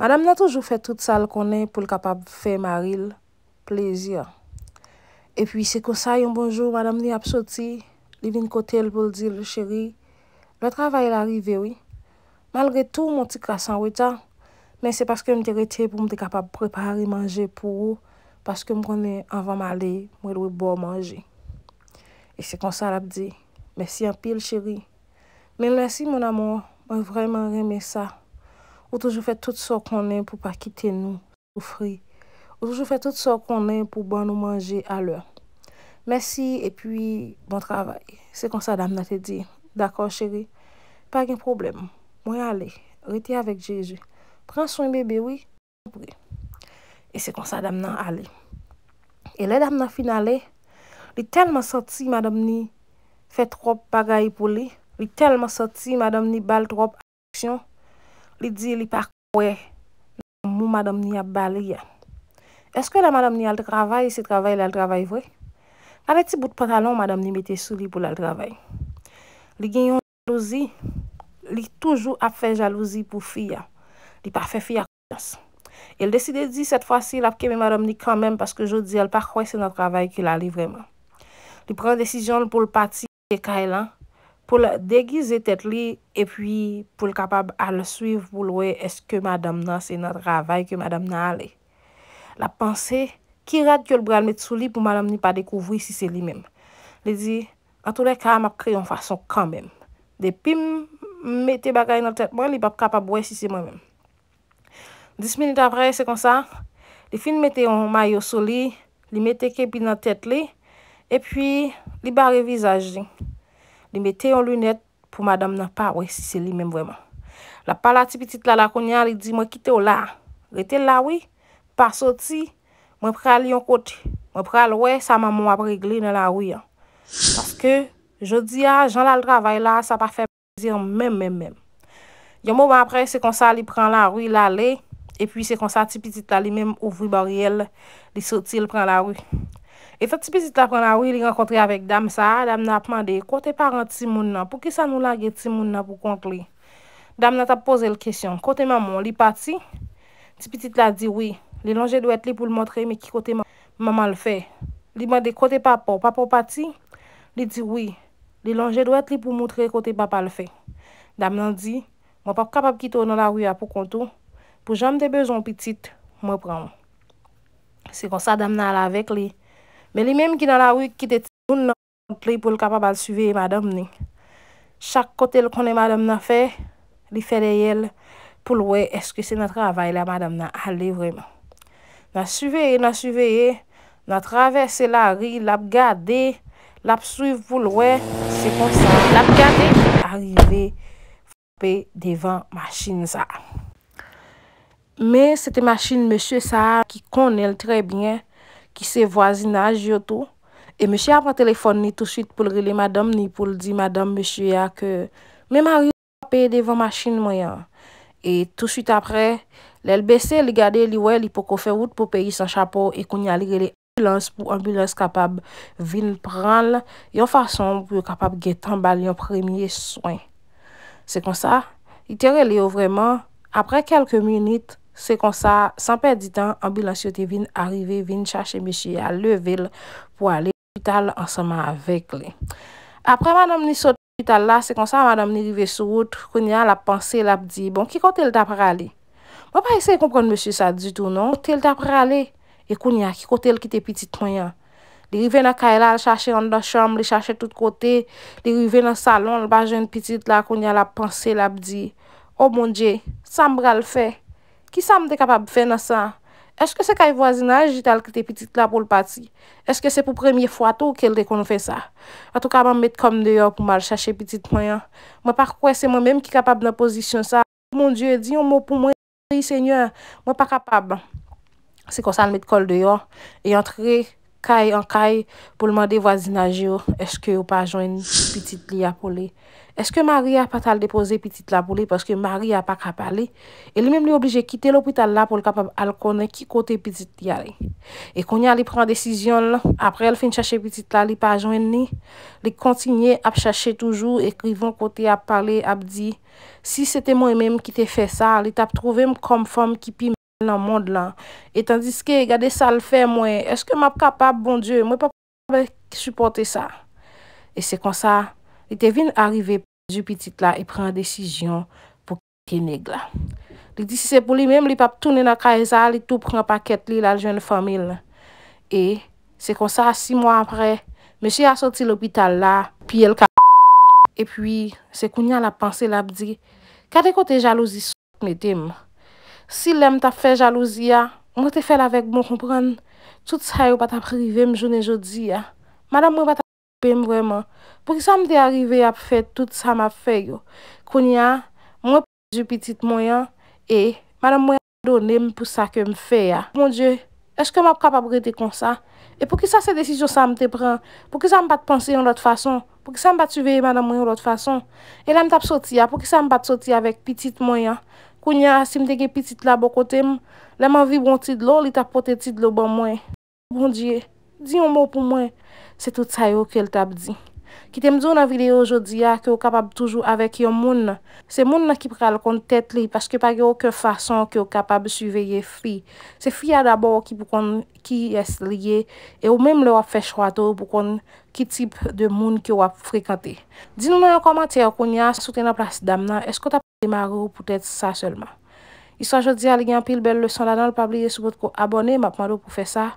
Madame nan toujou fè tout sa l konen pou l kapab fè maril, plezir. E pwi se konsa yon bonjou, madame ni ap soti, li vin kote l pou l di l cheri. Le travay l arrive wè, malre tou moun ti krasan wè ta, men se paske m di rete pou m de kapab prepari manje pou ou, paske m konen avan male, mwen l wè bo manje. E se konsa l ap di, men si apil cheri, men la si moun amon, mwen vreman reme sa. Ou toujou fè tout so konen pou pa kite nou ou fri. Ou toujou fè tout so konen pou ban nou manje alè. Mèsi, e pi bon travè. Se kon sa dam nan te di. Dakò chéri, pa gen problem. Mwen ale, riti avèk jeje. Pren sou yon bebe wè, mwen prè. E se kon sa dam nan ale. E le dam nan finalè, li telman soti madam ni fè trop paga yi pou li. Li telman soti madam ni bal trop aksyon. Li di li pa kwe, nan mou madom ni ap bali ya. Eske la madom ni al travay, se travay la travay vwe? Nan eti bout patalon, madom ni mette sou li pou la travay. Li genyon jalouzi, li toujou ap fe jalouzi pou fi ya. Li pa fe fi ya kouyans. El deside di set fwa si, la ap keme madom ni kanmen, paske jo di al pa kwe se nan travay ki la li vreman. Li pren desijon pou l pati, ki e ka elan. pou la degize tet li, epwi pou l kapab a le suiv pou lwe eske madam nan se nan travay ke madam nan ale. La panse, ki rad kyo l bral met sou li pou madam ni pa dekouvri si se li men. Le di, an tou le ka, ma kre yon fason kan men. De pim, mette bagay nan tet mwen, li pap kapab we si se mwen men. Dis minute apre, se kon sa, li fin mette yon mayo sou li, li mette kepi nan tet li, epwi li ba revizaj din. Di. Li mette yon lunet pou madame nan pa wè si se li menm wèman. La palati pitit la lakounyan li di mwen kite ou la. Retel la wè, pa soti, mwen pral yon koti. Mwen pral wè sa maman wap regle nan la wè. Paske, jodi a, jan la l travay la, sa pa fe plezir menm menm menm. Yon mou ban pre se konsa li pran la wè la lè. E pwi se kon sa ti pitit la li menm ouvri bari el, li soti el pran la wu. E sa ti pitit la pran la wu, li renkontre avek dam sa, dam nan ap mande, kote paran ti moun nan, pou ki sa nou lage ti moun nan pou kont li? Dam nan tap pose l kesyon, kote maman, li pati, ti pitit la di, wii, li lonje dwe et li pou l montre, me ki kote maman l fe. Li mande, kote papa, papa pati, li di, wii, li lonje dwe et li pou moutre kote papa l fe. Dam nan di, mwen pa kapap ki ton nan la wu ya pou kontou. Pou jom te bezon pitit, mwen pran. Se kon sa dam nan la vek li. Men li menm ki nan la wik ki te ti moun nan lant li pou l kapab al suveye madam ni. Chak kote l konen madam nan fe, li fe leyel pou l wey eske se nan travay la madam nan. Ale vreman. Nan suveye, nan suveye, nan traverse la ri, lap gade, lap suve pou l wey, se kon sa lap gade. Arrive, fope, devan, machin sa. Men, sete machin mèche sa, ki konel trebyen, ki se voisina jyotou, e mèche apre telefon ni tout chit pou l'reli madame, ni pou l'di madame mèche ya ke, mè maryo pape devan machin mwen. E tout chit apre, lèl bese li gade li wè li pou kofè wout pou peyi san chapo, e koun yalig li anbulans pou anbilez kapab vin pranl, yon fason pou yon kapab getan bal yon premye soyn. Se kon sa, ite releyo vreman, apre kelke minit, Se kon sa, san perdi tan, ambulansyote vin arrive, vin chache meshi a le vil pou ale hospital ansama avek li. Apre man amni sote hospital la, se kon sa man amni rive sou route, koun ya la panse la pdi. Bon, ki kote l tap rale? Mwen pa yese yi kompron meshi sa ditou, non? Kote l tap rale? E koun ya, ki kote l kite pitit mwen ya? Li rive nan kaela, l chache yon dan chom, li chache tout kote. Li rive nan salon, l bajen pitit la, koun ya la panse la pdi. O oh moun dje, san mga l fey? Ki sa mte kapab fè nan sa? Eske se kaj voisina jital ki te pitit la pou l pati? Eske se pou premye fwa tou kel de kon fè sa? A tou kama mmet kom de yo pou mal chache pitit mwen. Mwen pa kwe se mwen mèm ki kapab nan pozisyon sa. Mwen diyo diyo mwen pou mwen. Si se nyen, mwen pa kapab. Se kon sa mmet kol de yo. E yon tre... Kay an kay pou lman de wazina jyo, eske ou pa jwen pitit li a pou li. Eske mari a patal depoze pitit la pou li, paske mari a pa kapale. E li mem li oblije kite l'opital la pou li kapal al konen ki kote pitit li a li. E konye a li pran desisyon la, apre al fin chache pitit la, li pa jwen ni. Li kontinye ap chache toujou, ekrivon kote a pale, ap di. Si sete mwen menm ki te fe sa, li tap trove m kom fom ki pi menm. nan mond lan, etan diske gade sa l fe mwen, eske map kapap bon dieu, mwen pa kwa mwen suporte sa. E se kon sa, li te vin arive pwede jupitit la, e pren desijyon pou kwen te neg la. Li di se pou li menm li pap toune nan ka eza, li tou pren paket li la l jwen fomil. E se kon sa, si mwen apre, mwen se a soti l opital la, pi el kapap. E pi, se koun yan la panse la pdi, kate kote jalouzi souk ne teme? Si lem ta fè jalouzi ya, mwen te fè lavek mwen bon, kompren, tout sa yo bat ap rivem jounen joudi ya. Manan mwen bat ap fèm vwèman, pou ki sa mwen te arrive ap fè tout sa mwen ap fè yo. Koun ya, mwen ap fè di pitit mwen ya, e manan mwen ap fè do nem pou sa ke mwen fè ya. Mon die, eske mwen ap kap ap brete kon sa? E pou ki sa se desijon sa mwen te pran, pou ki sa mwen bat panse yon lot fason, pou ki sa mwen bat suveye manan mwen yon lot fason, e lem tap soti ya, pou ki sa mwen bat soti ya vek pitit mwen ya, Kounya, si mte gen pitit la bo kote m, la man vi bon tit lo li tapote tit lo ban mwen. Bon diye, di yon bo pou mwen, se tout sayo ke l tap di. Kitemzo na videyo jodia ki ou kapab toujou avek yon moun. Se moun na ki pral kon tet li, paske pa ge ouke fason ki ou kapab suveye fri. Se fri ya dabor ki pou kon ki es liye, e ou mem le wap fesh wato pou kon ki tip de moun ki wap frekante. Di nou nan yon komati ya kounya, soute nan plas dam nan, esko ta? Demago pou tèt sa selman. Iswa jodi al gen apil bel le son la dan l pabliye soukot ko abone, mapmanou pou fè sa.